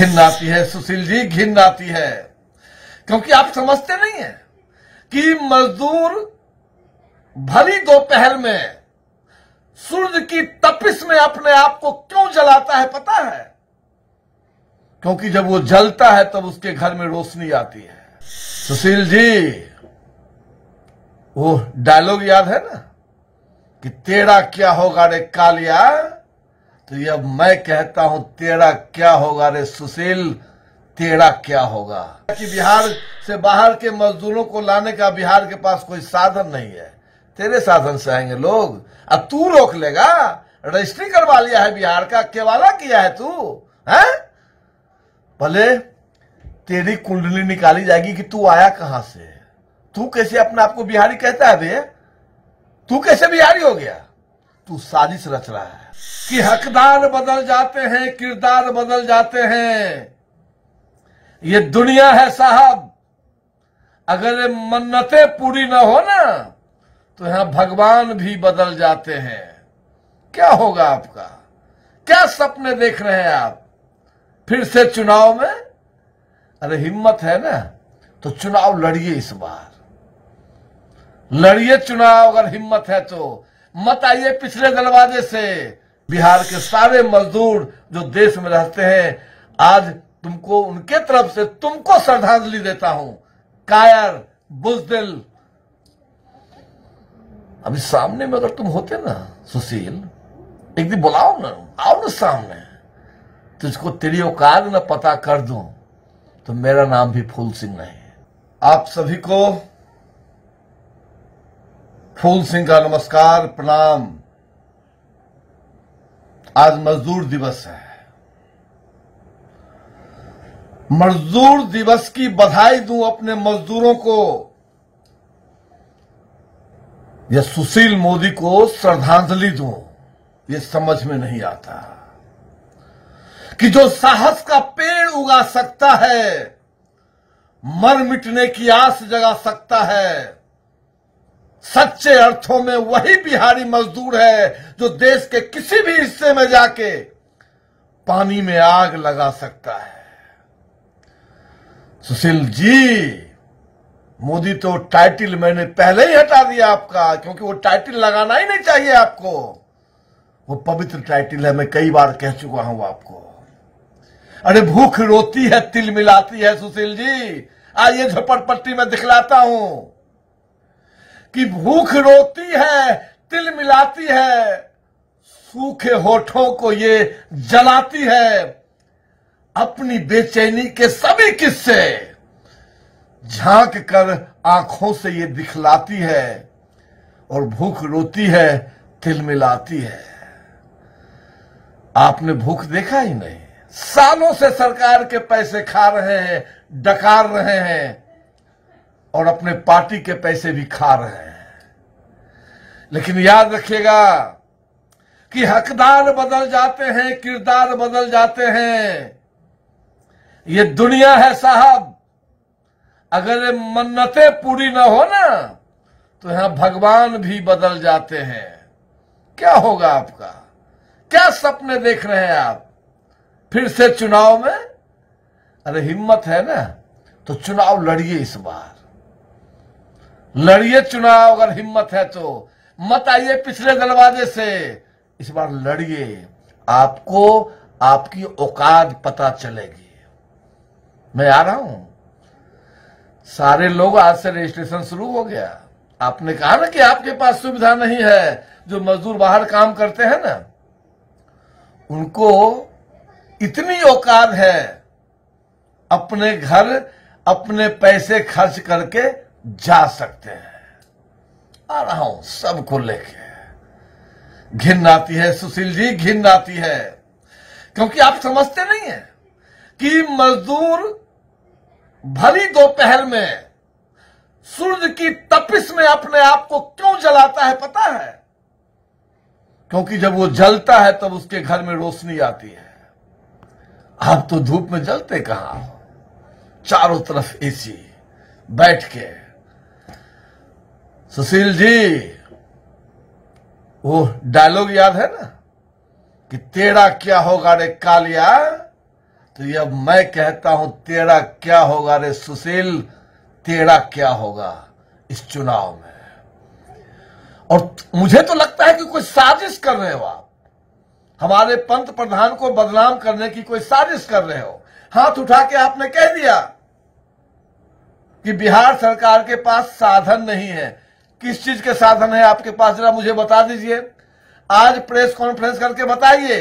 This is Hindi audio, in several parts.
घिन आती है सुशील जी घिन आती है क्योंकि आप समझते नहीं है कि मजदूर भली दोपहर में सूर्य की तपिस में अपने आप को क्यों जलाता है पता है क्योंकि जब वो जलता है तब उसके घर में रोशनी आती है सुशील जी वो डायलॉग याद है ना कि तेरा क्या होगा रे कालिया तो अब मैं कहता हूं तेरा क्या होगा रे सुशील तेरा क्या होगा कि बिहार से बाहर के मजदूरों को लाने का बिहार के पास कोई साधन नहीं है तेरे साधन से आएंगे लोग अब तू रोक लेगा रजिस्ट्री करवा लिया है बिहार का केवाला किया है तू है भले तेरी कुंडली निकाली जाएगी कि तू आया कहां से तू कैसे अपने आप को बिहारी कहता है भैया तू कैसे बिहारी हो गया तू साजिश रच रहा है कि हकदार बदल जाते हैं किरदार बदल जाते हैं ये दुनिया है साहब अगर ये मन्नतें पूरी ना हो ना तो यहां भगवान भी बदल जाते हैं क्या होगा आपका क्या सपने देख रहे हैं आप फिर से चुनाव में अरे हिम्मत है ना तो चुनाव लड़िए इस बार लड़िए चुनाव अगर हिम्मत है तो मत आइए पिछले दरवाजे से बिहार के सारे मजदूर जो देश में रहते हैं आज तुमको उनके तरफ से तुमको श्रद्धांजलि देता हूं कायर बुजदिल अभी सामने में अगर तुम होते ना सुशील एक दिन बुलाओ ना आओ ना सामने तुझको तेरी औकात ना पता कर दू तो मेरा नाम भी फूल सिंह नहीं आप सभी को फूल सिंह का नमस्कार प्रणाम आज मजदूर दिवस है मजदूर दिवस की बधाई दूं अपने मजदूरों को या सुशील मोदी को श्रद्धांजलि दूं ये समझ में नहीं आता कि जो साहस का पेड़ उगा सकता है मर मिटने की आस जगा सकता है सच्चे अर्थों में वही बिहारी मजदूर है जो देश के किसी भी हिस्से में जाके पानी में आग लगा सकता है सुशील जी मोदी तो टाइटल मैंने पहले ही हटा दिया आपका क्योंकि वो टाइटल लगाना ही नहीं चाहिए आपको वो पवित्र टाइटल है मैं कई बार कह चुका हूं आपको अरे भूख रोती है तिल मिलाती है सुशील जी आइए पट्टी में दिखलाता हूं कि भूख रोती है तिल मिलाती है सूखे होठों को ये जलाती है अपनी बेचैनी के सभी किस्से झांक कर आंखों से ये दिखलाती है और भूख रोती है तिल मिलाती है आपने भूख देखा ही नहीं सालों से सरकार के पैसे खा रहे हैं डकार रहे हैं और अपने पार्टी के पैसे भी खा रहे हैं लेकिन याद रखिएगा कि हकदार बदल जाते हैं किरदार बदल जाते हैं ये दुनिया है साहब अगर ये मन्नतें पूरी ना हो ना तो यहां भगवान भी बदल जाते हैं क्या होगा आपका क्या सपने देख रहे हैं आप फिर से चुनाव में अरे हिम्मत है ना तो चुनाव लड़िए इस बार लड़िए चुनाव अगर हिम्मत है तो मत आइए पिछले दरवाजे से इस बार लड़िए आपको आपकी औकात पता चलेगी मैं आ रहा हूं सारे लोग आज से रजिस्ट्रेशन शुरू हो गया आपने कहा ना कि आपके पास सुविधा नहीं है जो मजदूर बाहर काम करते हैं ना उनको इतनी औकात है अपने घर अपने पैसे खर्च करके जा सकते हैं आ रहा हूं सबको लेके घिन आती है सुशील जी घिन आती है क्योंकि आप समझते नहीं है कि मजदूर भली दोपहर में सूर्य की तपिस में अपने आप को क्यों जलाता है पता है क्योंकि जब वो जलता है तब उसके घर में रोशनी आती है आप तो धूप में जलते कहा चारों तरफ एसी बैठ के सुशील जी वो डायलॉग याद है ना कि तेरा क्या होगा रे कालिया तो यह मैं कहता हूं तेरा क्या होगा रे सुशील तेरा क्या होगा इस चुनाव में और मुझे तो लगता है कि कोई साजिश कर रहे हो आप हमारे पंत प्रधान को बदनाम करने की कोई साजिश कर रहे हो हाथ उठा के आपने कह दिया कि बिहार सरकार के पास साधन नहीं है किस चीज के साधन है आपके पास जरा मुझे बता दीजिए आज प्रेस कॉन्फ्रेंस करके बताइए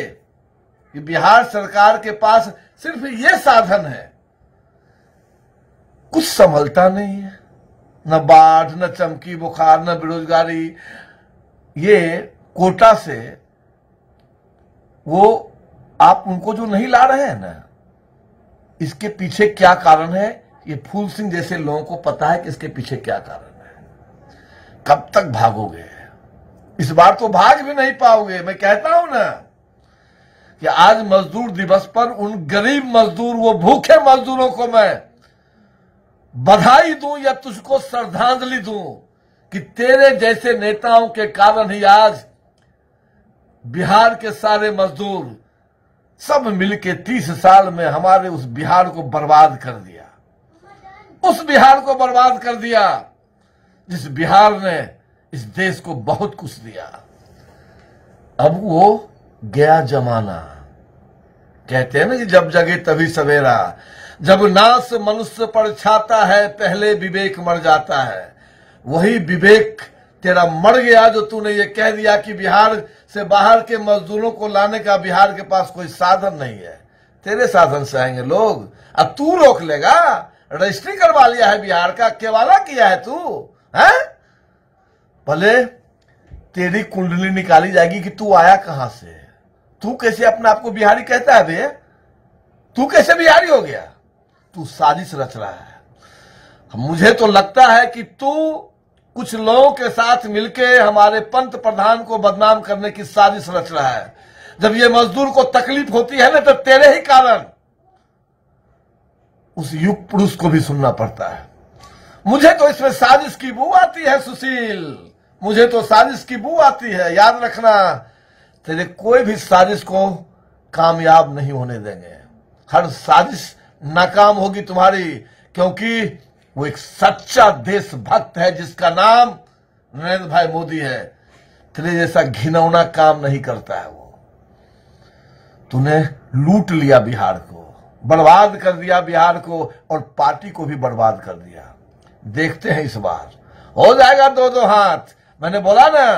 कि बिहार सरकार के पास सिर्फ ये साधन है कुछ संभलता नहीं है न बाढ़ न चमकी बुखार न बेरोजगारी ये कोटा से वो आप उनको जो नहीं ला रहे हैं ना इसके पीछे क्या कारण है ये फूल सिंह जैसे लोगों को पता है कि इसके पीछे क्या कारण है कब तक भागोगे इस बार तो भाग भी नहीं पाओगे मैं कहता हूं ना कि आज मजदूर दिवस पर उन गरीब मजदूर वो भूखे मजदूरों को मैं बधाई दू या तुझको श्रद्धांजलि दू कि तेरे जैसे नेताओं के कारण ही आज बिहार के सारे मजदूर सब मिलके तीस साल में हमारे उस बिहार को बर्बाद कर दिया उस बिहार को बर्बाद कर दिया जिस बिहार ने इस देश को बहुत कुछ दिया अब वो गया जमाना कहते हैं ना कि जब जगे तभी सवेरा जब नाश मनुष्य पर छाता है पहले विवेक मर जाता है वही विवेक तेरा मर गया जो तूने ये कह दिया कि बिहार से बाहर के मजदूरों को लाने का बिहार के पास कोई साधन नहीं है तेरे साधन से आएंगे लोग अब तू रोक लेगा रजिस्ट्री करवा लिया है बिहार का केवाला किया है तू है भले तेरी कुंडली निकाली जाएगी कि तू आया कहां से तू कैसे अपने आप को बिहारी कहता है भैया तू कैसे बिहारी हो गया तू साजिश रच रहा है मुझे तो लगता है कि तू कुछ लोगों के साथ मिलके हमारे पंत प्रधान को बदनाम करने की साजिश रच रहा है जब ये मजदूर को तकलीफ होती है ना तो तेरे ही कारण उस युग पुरुष को भी सुनना पड़ता है मुझे तो इसमें साजिश की बू आती है सुशील मुझे तो साजिश की बू आती है याद रखना तेरे कोई भी साजिश को कामयाब नहीं होने देंगे हर साजिश नाकाम होगी तुम्हारी क्योंकि वो एक सच्चा देशभक्त है जिसका नाम नरेंद्र भाई मोदी है तेरे जैसा घिनौना काम नहीं करता है वो तूने लूट लिया बिहार को बर्बाद कर दिया बिहार को और पार्टी को भी बर्बाद कर दिया देखते हैं इस बार हो जाएगा दो दो हाथ मैंने बोला ना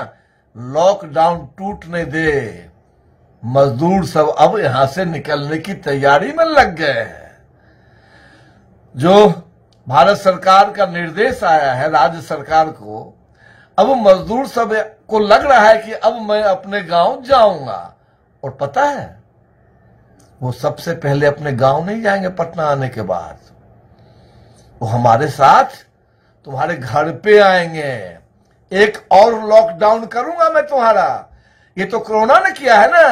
लॉकडाउन टूटने दे मजदूर सब अब यहां से निकलने की तैयारी में लग गए हैं जो भारत सरकार का निर्देश आया है राज्य सरकार को अब मजदूर सब को लग रहा है कि अब मैं अपने गांव जाऊंगा और पता है वो सबसे पहले अपने गांव नहीं जाएंगे पटना आने के बाद वो हमारे साथ तुम्हारे घर पे आएंगे एक और लॉकडाउन करूंगा मैं तुम्हारा ये तो कोरोना ने किया है ना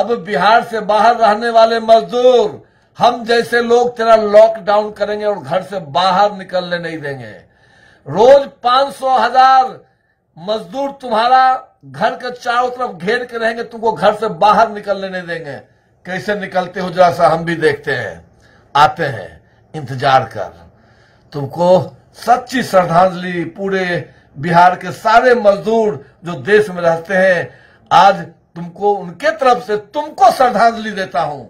अब बिहार से बाहर रहने वाले मजदूर हम जैसे लोग तेरा लॉकडाउन करेंगे और घर से बाहर निकलने नहीं देंगे रोज पांच सौ हजार मजदूर तुम्हारा घर के चारों तरफ घेर के रहेंगे तुमको घर से बाहर निकलने नहीं देंगे कैसे निकलते हो जरा सा हम भी देखते हैं आते हैं इंतजार कर तुमको सच्ची श्रद्धांजलि पूरे बिहार के सारे मजदूर जो देश में रहते हैं आज तुमको उनके तरफ से तुमको श्रद्धांजलि देता हूं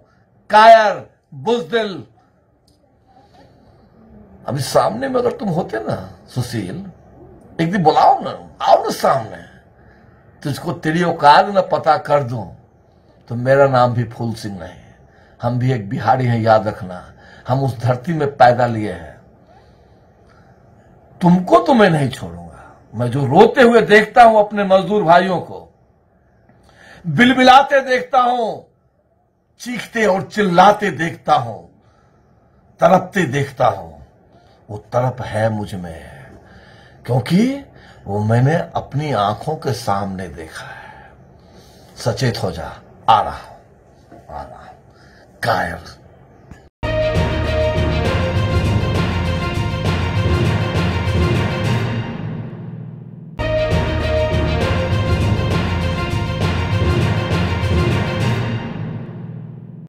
कायर बुजदिल अभी सामने में अगर तुम होते ना सुशील एक दिन बुलाओ ना आओ ना सामने तुझको तेरी औकात ना पता कर दो तो मेरा नाम भी फूल सिंह नहीं हम भी एक बिहारी हैं याद रखना हम उस धरती में पैदा लिए हैं तुमको तो मैं नहीं छोड़ूंगा मैं जो रोते हुए देखता हूं अपने मजदूर भाइयों को बिलबिलाते देखता हूं चीखते और चिल्लाते देखता हूं तड़पते देखता हूं वो तड़प है मुझ में क्योंकि वो मैंने अपनी आंखों के सामने देखा है सचेत हो जा आ रहा हूं आ रहा हूं कायर